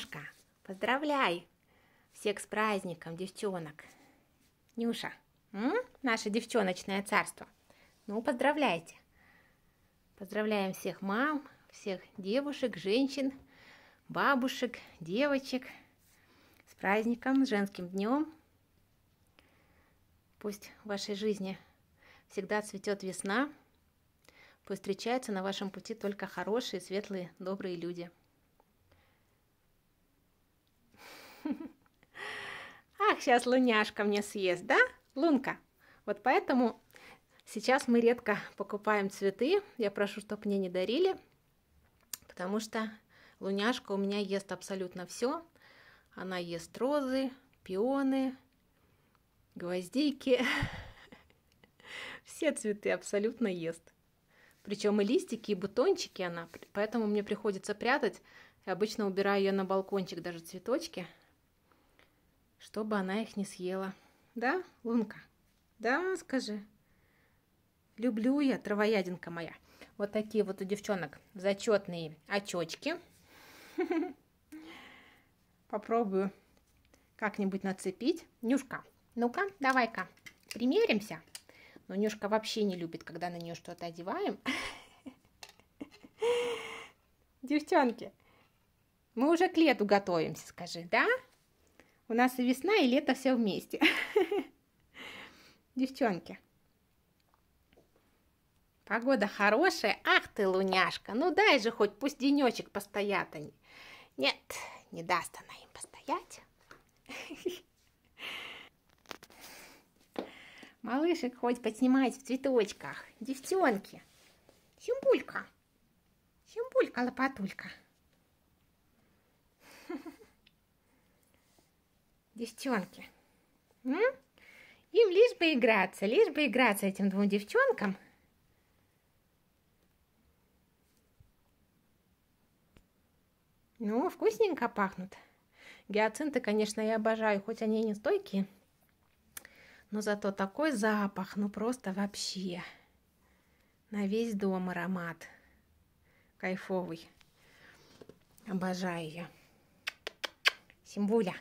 Машка, поздравляй! Всех с праздником, девчонок! Нюша, м? наше девчоночное царство. Ну, поздравляйте! Поздравляем всех мам, всех девушек, женщин, бабушек, девочек. С праздником, с женским днем. Пусть в вашей жизни всегда цветет весна. Пусть встречаются на вашем пути только хорошие, светлые, добрые люди. так сейчас луняшка мне съест, да? Лунка. Вот поэтому сейчас мы редко покупаем цветы. Я прошу, чтобы мне не дарили, потому что луняшка у меня ест абсолютно все. Она ест розы, пионы, гвоздики. Все цветы абсолютно ест. Причем и листики, и бутончики она. Поэтому мне приходится прятать. Я обычно убираю ее на балкончик, даже цветочки чтобы она их не съела. Да, Лунка? Да, скажи. Люблю я, травоядинка моя. Вот такие вот у девчонок зачетные очечки. Попробую как-нибудь нацепить. Нюшка, ну-ка, давай-ка примеримся. Но Нюшка вообще не любит, когда на нее что-то одеваем. Девчонки, мы уже к лету готовимся, скажи, да? У нас и весна, и лето все вместе. Девчонки. Погода хорошая. Ах ты, луняшка, ну дай же хоть пусть денечек постоят они. Нет, не даст она им постоять. Малышек хоть подснимайте в цветочках. Девчонки. Симбулька. Симбулька-лопатулька. девчонки. Им лишь бы играться, лишь бы играться этим двум девчонкам. Ну, вкусненько пахнут. Гиацинты, конечно, я обожаю, хоть они и не стойкие. Но зато такой запах, ну просто вообще. На весь дом аромат. Кайфовый. Обожаю ее. Симвуля.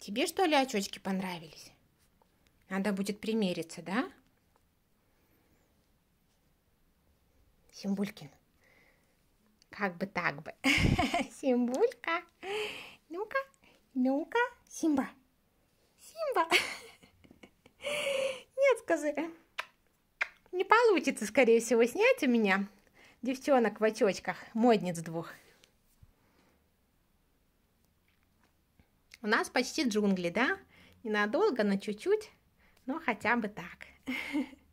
Тебе, что ли, очочки понравились? Надо будет примериться, да? Симбулькин. Как бы так бы. Симбулька. Ну-ка, ну-ка. Симба. Симба. Нет, скажи. Не получится, скорее всего, снять у меня девчонок в очочках, модниц двух. У нас почти джунгли, да? Ненадолго, но чуть-чуть, но хотя бы так.